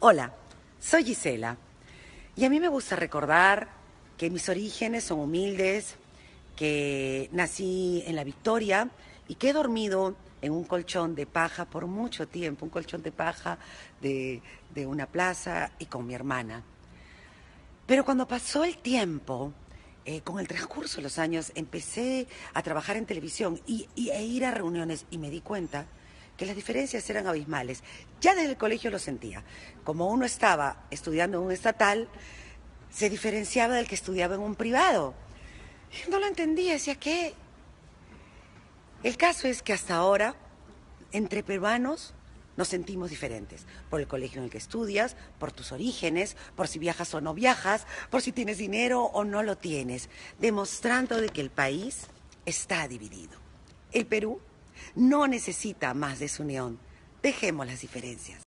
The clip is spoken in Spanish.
Hola, soy Gisela y a mí me gusta recordar que mis orígenes son humildes, que nací en La Victoria y que he dormido en un colchón de paja por mucho tiempo, un colchón de paja de, una plaza y con mi hermana. Pero cuando pasó el tiempo, eh, con el transcurso de los años, empecé a trabajar en televisión y, e ir a reuniones y me di cuenta que las diferencias eran abismales. Ya desde el colegio lo sentía. Como uno estaba estudiando en un estatal, se diferenciaba del que estudiaba en un privado. No lo entendía, decía que... El caso es que hasta ahora, entre peruanos, nos sentimos diferentes por el colegio en el que estudias, por tus orígenes, por si viajas o no viajas, por si tienes dinero o no lo tienes, demostrando de que el país está dividido. El Perú no necesita más desunión. Dejemos las diferencias.